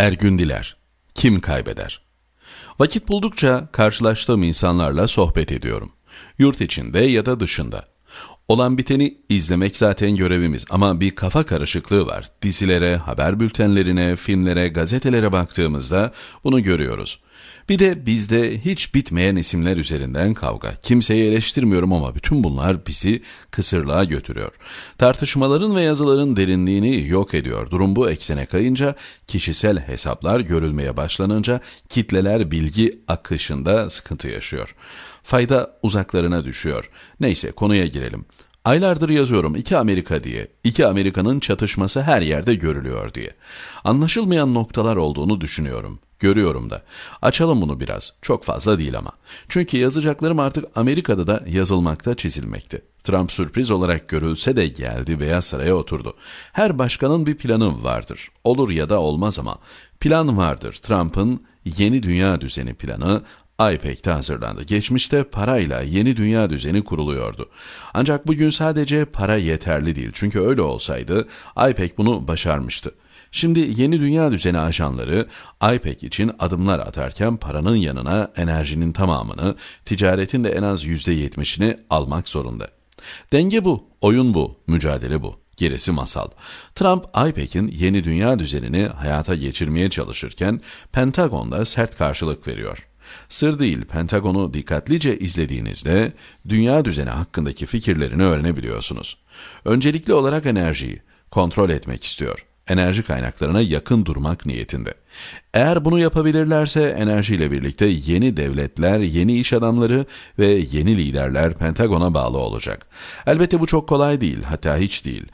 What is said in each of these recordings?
Ergün Diler Kim Kaybeder Vakit buldukça karşılaştığım insanlarla sohbet ediyorum. Yurt içinde ya da dışında. Olan biteni izlemek zaten görevimiz ama bir kafa karışıklığı var. Dizilere, haber bültenlerine, filmlere, gazetelere baktığımızda bunu görüyoruz. Bir de bizde hiç bitmeyen isimler üzerinden kavga. Kimseyi eleştirmiyorum ama bütün bunlar bizi kısırlığa götürüyor. Tartışmaların ve yazıların derinliğini yok ediyor. Durum bu eksene kayınca, kişisel hesaplar görülmeye başlanınca kitleler bilgi akışında sıkıntı yaşıyor. Fayda uzaklarına düşüyor. Neyse konuya girelim. Aylardır yazıyorum iki Amerika diye, iki Amerika'nın çatışması her yerde görülüyor diye. Anlaşılmayan noktalar olduğunu düşünüyorum. Görüyorum da. Açalım bunu biraz. Çok fazla değil ama. Çünkü yazacaklarım artık Amerika'da da yazılmakta, çizilmekti. Trump sürpriz olarak görülse de geldi veya Saray'a oturdu. Her başkanın bir planı vardır. Olur ya da olmaz ama plan vardır. Trump'ın yeni dünya düzeni planı, IPEC'te hazırlandı. Geçmişte parayla yeni dünya düzeni kuruluyordu. Ancak bugün sadece para yeterli değil. Çünkü öyle olsaydı IPEC bunu başarmıştı. Şimdi yeni dünya düzeni ajanları IPEC için adımlar atarken paranın yanına enerjinin tamamını, ticaretin de en az %70'ini almak zorunda. Denge bu, oyun bu, mücadele bu. Gerisi masal. Trump, IPEC'in yeni dünya düzenini hayata geçirmeye çalışırken Pentagon'da sert karşılık veriyor. Sır değil, Pentagon'u dikkatlice izlediğinizde dünya düzeni hakkındaki fikirlerini öğrenebiliyorsunuz. Öncelikli olarak enerjiyi kontrol etmek istiyor. Enerji kaynaklarına yakın durmak niyetinde. Eğer bunu yapabilirlerse enerjiyle birlikte yeni devletler, yeni iş adamları ve yeni liderler Pentagon'a bağlı olacak. Elbette bu çok kolay değil, hatta hiç değil.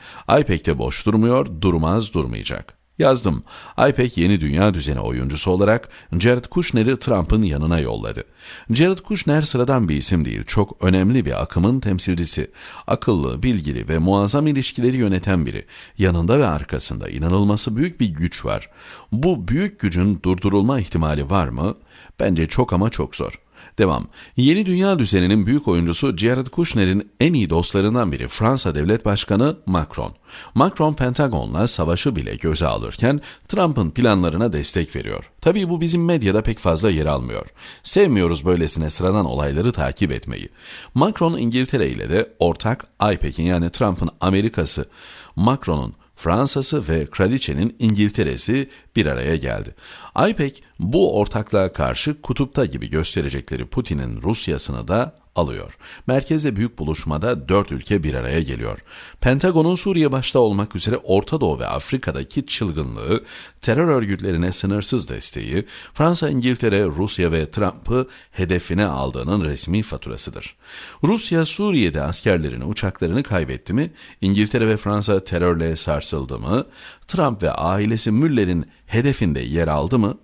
IPEC'te boş durmuyor, durmaz durmayacak. Yazdım. IPEC yeni dünya düzeni oyuncusu olarak Jared Kushner'i Trump'ın yanına yolladı. Jared Kushner sıradan bir isim değil, çok önemli bir akımın temsilcisi. Akıllı, bilgili ve muazzam ilişkileri yöneten biri. Yanında ve arkasında inanılması büyük bir güç var. Bu büyük gücün durdurulma ihtimali var mı? Bence çok ama çok zor. Devam. Yeni dünya düzeninin büyük oyuncusu Jared Kushner'in en iyi dostlarından biri Fransa Devlet Başkanı Macron. Macron Pentagon'la savaşı bile göze alırken Trump'ın planlarına destek veriyor. Tabii bu bizim medyada pek fazla yer almıyor. Sevmiyoruz böylesine sıradan olayları takip etmeyi. Macron İngiltere ile de ortak IPEC'in yani Trump'ın Amerikası, Macron'un Fransa'sı ve kraliçenin İngiltere'si bir araya geldi. AIPEC bu ortaklığa karşı kutupta gibi gösterecekleri Putin'in Rusya'sını da alıyor. Merkezde büyük buluşmada dört ülke bir araya geliyor. Pentagon'un Suriye başta olmak üzere Orta Doğu ve Afrika'daki çılgınlığı, terör örgütlerine sınırsız desteği, Fransa, İngiltere, Rusya ve Trump'ı hedefine aldığının resmi faturasıdır. Rusya, Suriye'de askerlerini, uçaklarını kaybetti mi? İngiltere ve Fransa terörle sarsıldı mı? Trump ve ailesi Müller'in hedefinde yer aldı mı?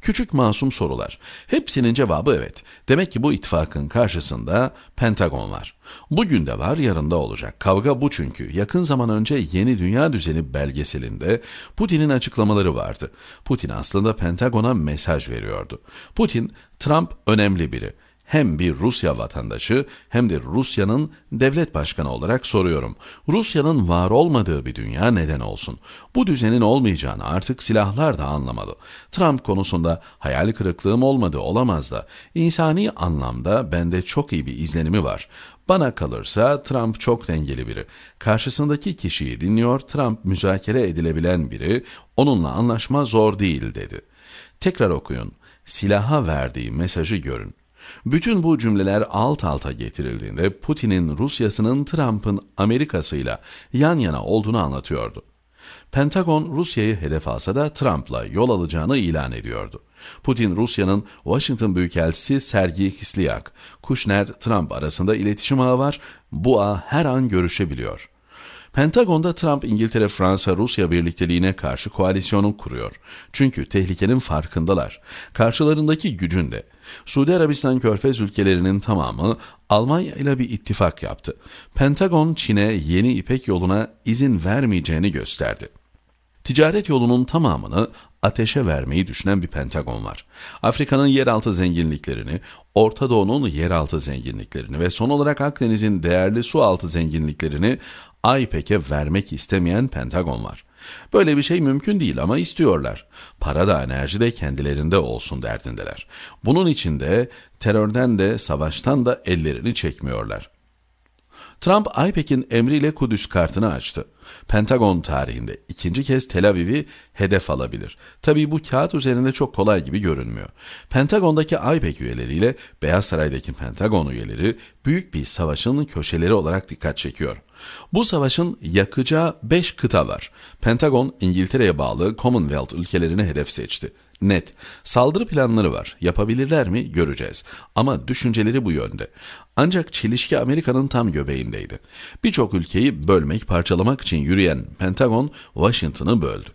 Küçük masum sorular. Hepsinin cevabı evet. Demek ki bu ittifakın karşısında Pentagon var. Bugün de var, yarın da olacak. Kavga bu çünkü. Yakın zaman önce Yeni Dünya Düzeni belgeselinde Putin'in açıklamaları vardı. Putin aslında Pentagon'a mesaj veriyordu. Putin, Trump önemli biri hem bir Rusya vatandaşı hem de Rusya'nın devlet başkanı olarak soruyorum. Rusya'nın var olmadığı bir dünya neden olsun? Bu düzenin olmayacağını artık silahlar da anlamalı. Trump konusunda hayal kırıklığım olmadı olamaz da insani anlamda bende çok iyi bir izlenimi var. Bana kalırsa Trump çok dengeli biri. Karşısındaki kişiyi dinliyor, Trump müzakere edilebilen biri, onunla anlaşma zor değil dedi. Tekrar okuyun. Silaha verdiği mesajı görün. Bütün bu cümleler alt alta getirildiğinde Putin'in Rusya'sının Trump'ın Amerika'sıyla yan yana olduğunu anlatıyordu. Pentagon Rusya'yı hedef alsa da Trump'la yol alacağını ilan ediyordu. Putin Rusya'nın Washington Büyükelçisi Sergey Kislyak, Kushner Trump arasında iletişim ağı var, bu ağ her an görüşebiliyor. Pentagon'da Trump İngiltere-Fransa-Rusya birlikteliğine karşı koalisyonu kuruyor. Çünkü tehlikenin farkındalar. Karşılarındaki gücün de. Suudi Arabistan körfez ülkelerinin tamamı Almanya ile bir ittifak yaptı. Pentagon Çin'e yeni İpek yoluna izin vermeyeceğini gösterdi. Ticaret yolunun tamamını ateşe vermeyi düşünen bir Pentagon var. Afrika'nın yeraltı zenginliklerini, Orta Doğu'nun yeraltı zenginliklerini ve son olarak Akdeniz'in değerli sualtı zenginliklerini AIPEC'e vermek istemeyen Pentagon var. Böyle bir şey mümkün değil ama istiyorlar. Para da enerji de kendilerinde olsun derdindeler. Bunun için de terörden de savaştan da ellerini çekmiyorlar. Trump AIPAC'in emriyle Kudüs kartını açtı. Pentagon tarihinde ikinci kez Tel Aviv'i hedef alabilir. Tabii bu kağıt üzerinde çok kolay gibi görünmüyor. Pentagon'daki AIPAC üyeleriyle Beyaz Saray'daki Pentagon üyeleri büyük bir savaşın köşeleri olarak dikkat çekiyor. Bu savaşın yakacağı 5 kıta var. Pentagon İngiltere'ye bağlı Commonwealth ülkelerini hedef seçti net. Saldırı planları var. Yapabilirler mi göreceğiz. Ama düşünceleri bu yönde. Ancak çelişki Amerika'nın tam göbeğindeydi. Birçok ülkeyi bölmek, parçalamak için yürüyen Pentagon, Washington'ı böldü.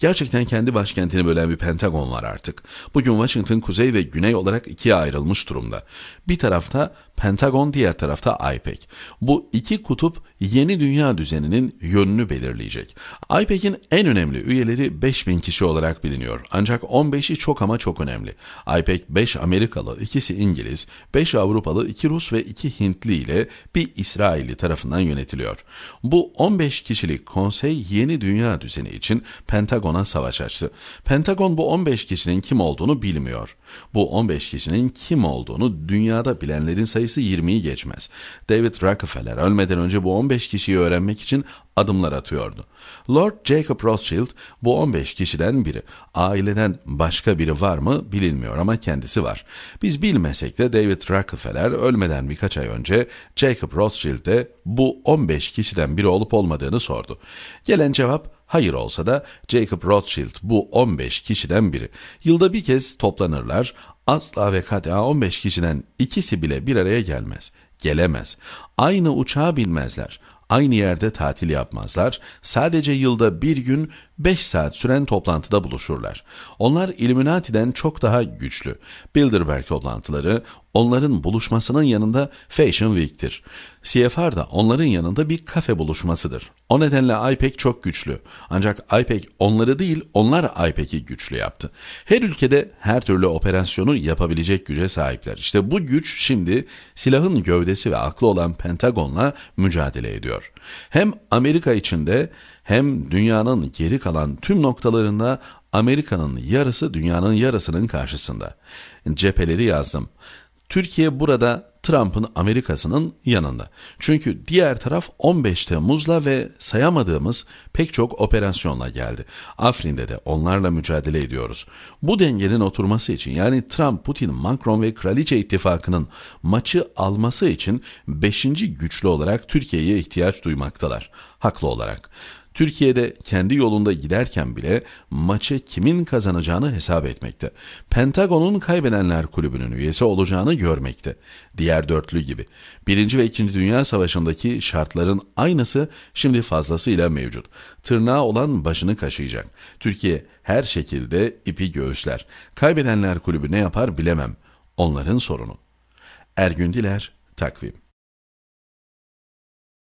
Gerçekten kendi başkentini bölen bir Pentagon var artık. Bugün Washington kuzey ve güney olarak ikiye ayrılmış durumda. Bir tarafta Pentagon diğer tarafta IPEC. Bu iki kutup yeni dünya düzeninin yönünü belirleyecek. IPEC'in en önemli üyeleri 5000 kişi olarak biliniyor. Ancak 15'i çok ama çok önemli. IPEC 5 Amerikalı, ikisi İngiliz, 5 Avrupalı, 2 Rus ve 2 Hintli ile bir İsrailli tarafından yönetiliyor. Bu 15 kişilik konsey yeni dünya düzeni için Pentagon'a savaş açtı. Pentagon bu 15 kişinin kim olduğunu bilmiyor. Bu 15 kişinin kim olduğunu dünyada bilenlerin sayısı sayısı 20'yi geçmez. David Rockefeller ölmeden önce bu 15 kişiyi öğrenmek için adımlar atıyordu. Lord Jacob Rothschild bu 15 kişiden biri. Aileden başka biri var mı bilinmiyor ama kendisi var. Biz bilmesek de David Rockefeller ölmeden birkaç ay önce Jacob Rothschild'e bu 15 kişiden biri olup olmadığını sordu. Gelen cevap Hayır olsa da Jacob Rothschild bu 15 kişiden biri. Yılda bir kez toplanırlar, Asla ve kata 15 kişiden ikisi bile bir araya gelmez, gelemez. Aynı uçağa binmezler, aynı yerde tatil yapmazlar. Sadece yılda bir gün 5 saat süren toplantıda buluşurlar. Onlar Illuminati'den çok daha güçlü. Bilderberg toplantıları onların buluşmasının yanında Fashion Week'tir. CFR da onların yanında bir kafe buluşmasıdır. O nedenle IPEC çok güçlü. Ancak IPEC onları değil, onlar IPEC'i e güçlü yaptı. Her ülkede her türlü operasyonu yapabilecek güce sahipler. İşte bu güç şimdi silahın gövdesi ve aklı olan Pentagon'la mücadele ediyor. Hem Amerika içinde hem dünyanın geri kalan tüm noktalarında Amerika'nın yarısı dünyanın yarısının karşısında. Cepheleri yazdım. Türkiye burada Trump'ın Amerika'sının yanında. Çünkü diğer taraf 15 Temmuz'la ve sayamadığımız pek çok operasyonla geldi. Afrin'de de onlarla mücadele ediyoruz. Bu dengenin oturması için yani Trump, Putin, Macron ve Kraliçe ittifakının maçı alması için 5. güçlü olarak Türkiye'ye ihtiyaç duymaktalar. Haklı olarak. Türkiye'de kendi yolunda giderken bile maçı kimin kazanacağını hesap etmekte. Pentagon'un kaybedenler kulübünün üyesi olacağını görmekte. Diğer dörtlü gibi. Birinci ve ikinci Dünya Savaşı'ndaki şartların aynısı şimdi fazlasıyla mevcut. Tırnağı olan başını kaşıyacak. Türkiye her şekilde ipi göğüsler. Kaybedenler kulübü ne yapar bilemem. Onların sorunu. Ergün Diler, Takvim